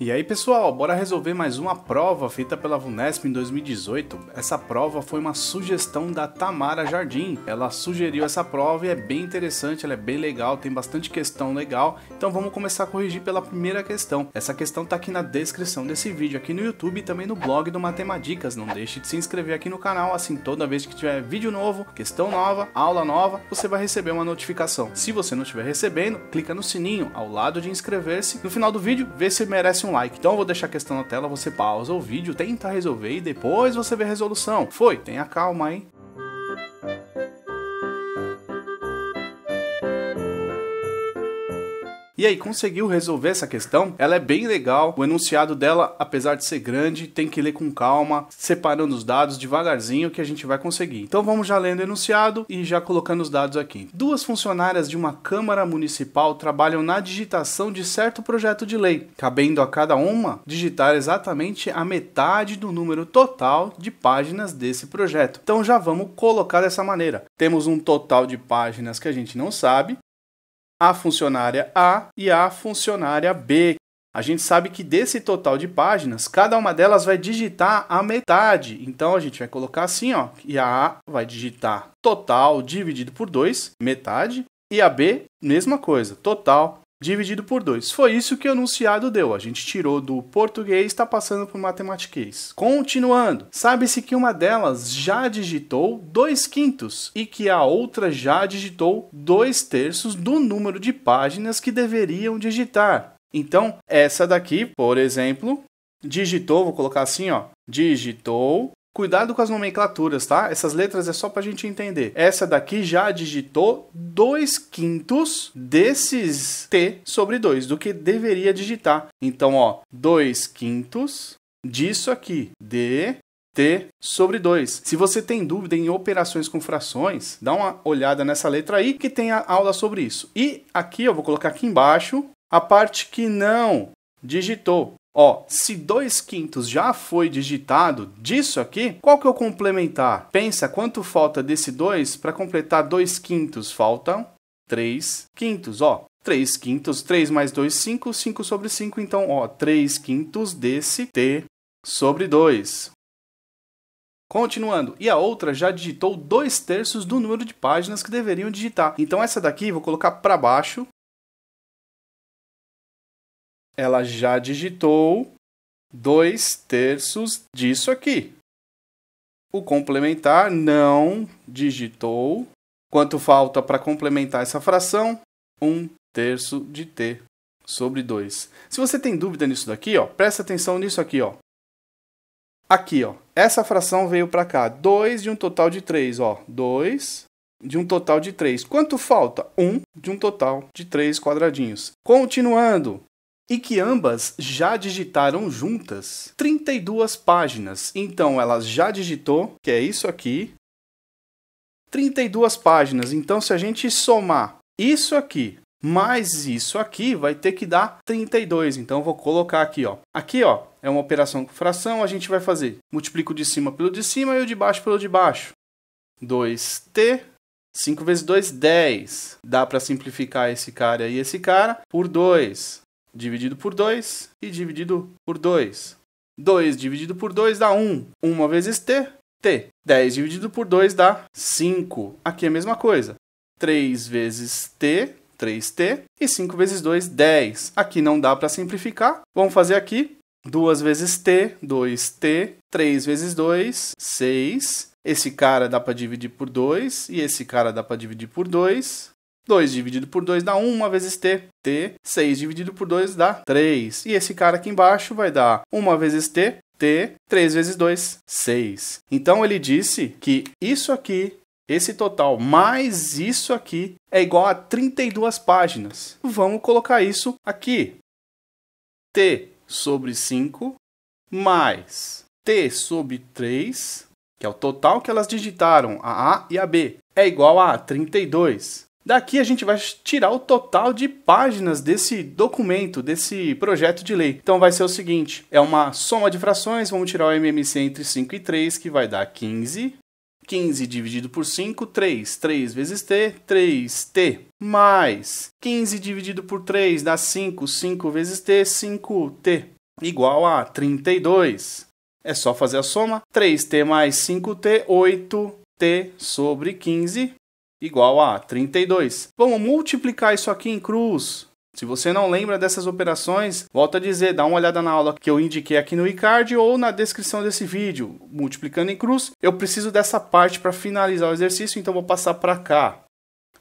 E aí pessoal, bora resolver mais uma prova feita pela Vunesp em 2018. Essa prova foi uma sugestão da Tamara Jardim. Ela sugeriu essa prova e é bem interessante, ela é bem legal, tem bastante questão legal. Então vamos começar a corrigir pela primeira questão. Essa questão tá aqui na descrição desse vídeo, aqui no YouTube e também no blog do Matemadicas. Não deixe de se inscrever aqui no canal, assim toda vez que tiver vídeo novo, questão nova, aula nova, você vai receber uma notificação. Se você não estiver recebendo, clica no sininho ao lado de inscrever-se. No final do vídeo, vê se merece um um like. Então eu vou deixar a questão na tela, você pausa o vídeo, tenta resolver e depois você vê a resolução. Foi, tenha calma, hein? E aí, conseguiu resolver essa questão? Ela é bem legal, o enunciado dela, apesar de ser grande, tem que ler com calma, separando os dados devagarzinho que a gente vai conseguir. Então vamos já lendo o enunciado e já colocando os dados aqui. Duas funcionárias de uma Câmara Municipal trabalham na digitação de certo projeto de lei, cabendo a cada uma digitar exatamente a metade do número total de páginas desse projeto. Então já vamos colocar dessa maneira. Temos um total de páginas que a gente não sabe, a funcionária A e a funcionária B. A gente sabe que desse total de páginas, cada uma delas vai digitar a metade. Então a gente vai colocar assim, ó, e a A vai digitar total dividido por 2, metade, e a B, mesma coisa, total dividido por 2. Foi isso que o anunciado deu. A gente tirou do português, está passando para o matematiquês. Continuando, sabe-se que uma delas já digitou 2 quintos e que a outra já digitou 2 terços do número de páginas que deveriam digitar. Então, essa daqui, por exemplo, digitou, vou colocar assim, ó, digitou Cuidado com as nomenclaturas, tá? Essas letras é só pra gente entender. Essa daqui já digitou 2 quintos desses T sobre 2, do que deveria digitar. Então, ó, 2 quintos disso aqui, D T sobre 2. Se você tem dúvida em operações com frações, dá uma olhada nessa letra aí que tem a aula sobre isso. E aqui eu vou colocar aqui embaixo a parte que não digitou. Ó, se 2 quintos já foi digitado disso aqui, qual que eu complementar? Pensa quanto falta desse 2 para completar 2 quintos. Faltam 3 quintos, ó. 3 quintos, 3 mais 2, 5, 5 sobre 5. Então, ó, 3 quintos desse T sobre 2. Continuando, e a outra já digitou 2 terços do número de páginas que deveriam digitar. Então essa daqui vou colocar para baixo ela já digitou 2 terços disso aqui. O complementar não digitou. Quanto falta para complementar essa fração? Um terço de t sobre 2. Se você tem dúvida nisso daqui, ó, presta atenção nisso aqui. Ó. Aqui, ó, essa fração veio para cá. 2 de um total de 3. 2 de um total de 3. Quanto falta? 1 um de um total de 3 quadradinhos. Continuando, e que ambas já digitaram juntas 32 páginas. Então ela já digitou, que é isso aqui, 32 páginas. Então se a gente somar isso aqui mais isso aqui vai ter que dar 32. Então vou colocar aqui, ó. Aqui, ó, é uma operação com fração, a gente vai fazer multiplico de cima pelo de cima e o de baixo pelo de baixo. 2t 5 vezes 2, 10. Dá para simplificar esse cara e esse cara por 2 dividido por 2 e dividido por 2. 2 dividido por 2 dá 1. 1 vezes t, t. 10 dividido por 2 dá 5. Aqui é a mesma coisa. 3 vezes t, 3t. E 5 vezes 2, 10. Aqui não dá para simplificar. Vamos fazer aqui 2 vezes t, 2t. 3 vezes 2, 6. Esse cara dá para dividir por 2 e esse cara dá para dividir por 2. 2 dividido por 2 dá 1, uma vezes t. t, 6 dividido por 2 dá 3. E esse cara aqui embaixo vai dar 1 vezes t, t, 3 vezes 2, 6. Então, ele disse que isso aqui, esse total, mais isso aqui, é igual a 32 páginas. Vamos colocar isso aqui. t sobre 5 mais t sobre 3, que é o total que elas digitaram, a A e a B, é igual a 32. Daqui a gente vai tirar o total de páginas desse documento, desse projeto de lei. Então vai ser o seguinte, é uma soma de frações, vamos tirar o MMC entre 5 e 3, que vai dar 15. 15 dividido por 5, 3. 3 vezes t, 3t. Mais 15 dividido por 3 dá 5. 5 vezes t, 5t. Igual a 32. É só fazer a soma. 3t mais 5t, 8t sobre 15 igual a 32. Vamos multiplicar isso aqui em cruz. Se você não lembra dessas operações, volta a dizer, dá uma olhada na aula que eu indiquei aqui no iCard ou na descrição desse vídeo, multiplicando em cruz. Eu preciso dessa parte para finalizar o exercício, então vou passar para cá.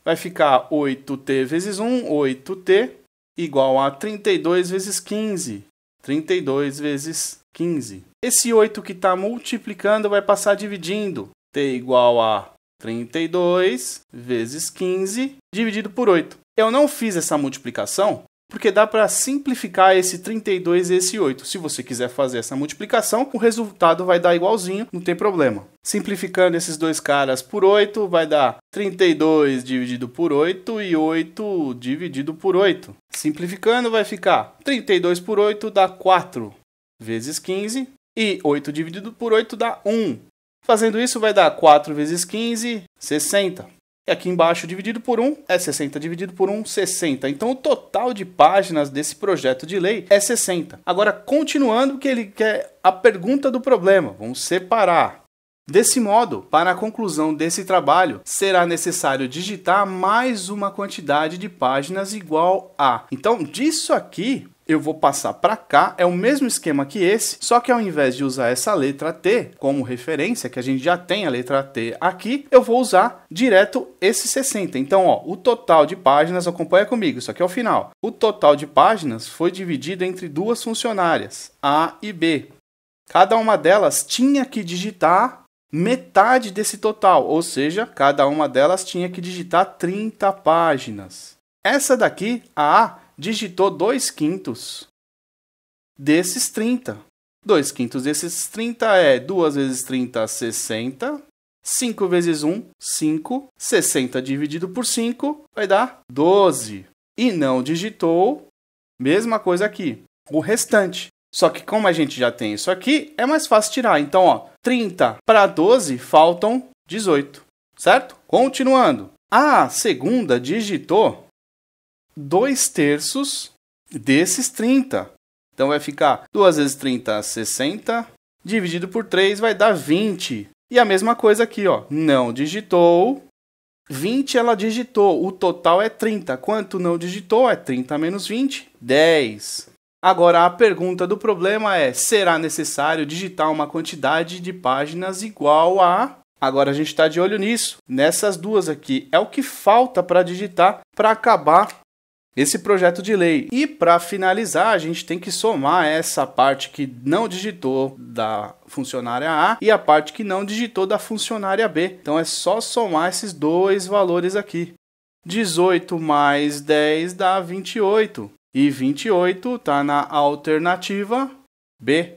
Vai ficar 8t vezes 1, 8t, igual a 32 vezes 15. 32 vezes 15. Esse 8 que está multiplicando vai passar dividindo. t igual a 32 vezes 15 dividido por 8. Eu não fiz essa multiplicação porque dá para simplificar esse 32 e esse 8. Se você quiser fazer essa multiplicação, o resultado vai dar igualzinho, não tem problema. Simplificando esses dois caras por 8, vai dar 32 dividido por 8 e 8 dividido por 8. Simplificando, vai ficar 32 por 8 dá 4 vezes 15 e 8 dividido por 8 dá 1. Fazendo isso vai dar 4 vezes 15, 60. E aqui embaixo dividido por 1 é 60 dividido por 1, 60. Então o total de páginas desse projeto de lei é 60. Agora continuando que ele quer é a pergunta do problema, vamos separar. Desse modo, para a conclusão desse trabalho, será necessário digitar mais uma quantidade de páginas igual a. Então, disso aqui, eu vou passar para cá, é o mesmo esquema que esse, só que ao invés de usar essa letra T como referência, que a gente já tem a letra T aqui, eu vou usar direto esse 60. Então, ó, o total de páginas, acompanha comigo, isso aqui é o final. O total de páginas foi dividido entre duas funcionárias, A e B. Cada uma delas tinha que digitar metade desse total, ou seja, cada uma delas tinha que digitar 30 páginas. Essa daqui, a A, digitou 2 quintos desses 30. 2 quintos desses 30 é 2 vezes 30, 60. 5 vezes 1, 5. 60 dividido por 5 vai dar 12. E não digitou, mesma coisa aqui, o restante. Só que como a gente já tem isso aqui, é mais fácil tirar. Então, ó, 30 para 12 faltam 18, certo? Continuando. A segunda digitou 2 terços desses 30. Então vai ficar 2 vezes 30, 60, dividido por 3 vai dar 20. E a mesma coisa aqui, ó, não digitou, 20 ela digitou, o total é 30. Quanto não digitou é 30 menos 20, 10. Agora a pergunta do problema é: será necessário digitar uma quantidade de páginas igual a. Agora a gente está de olho nisso, nessas duas aqui. É o que falta para digitar para acabar esse projeto de lei. E para finalizar, a gente tem que somar essa parte que não digitou da funcionária A e a parte que não digitou da funcionária B. Então é só somar esses dois valores aqui. 18 mais 10 dá 28. E 28 está na alternativa B.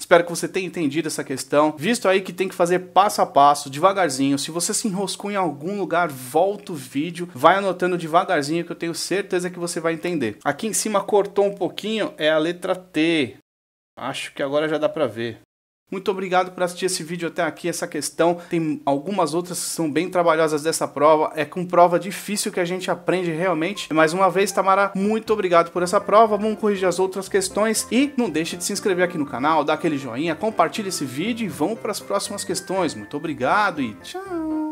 Espero que você tenha entendido essa questão, visto aí que tem que fazer passo a passo, devagarzinho. Se você se enroscou em algum lugar, volta o vídeo, vai anotando devagarzinho que eu tenho certeza que você vai entender. Aqui em cima cortou um pouquinho, é a letra T. Acho que agora já dá para ver. Muito obrigado por assistir esse vídeo até aqui, essa questão. Tem algumas outras que são bem trabalhosas dessa prova. É com prova difícil que a gente aprende realmente. Mais uma vez, Tamara, muito obrigado por essa prova. Vamos corrigir as outras questões e não deixe de se inscrever aqui no canal, dar aquele joinha, compartilhar esse vídeo e vamos para as próximas questões. Muito obrigado e tchau!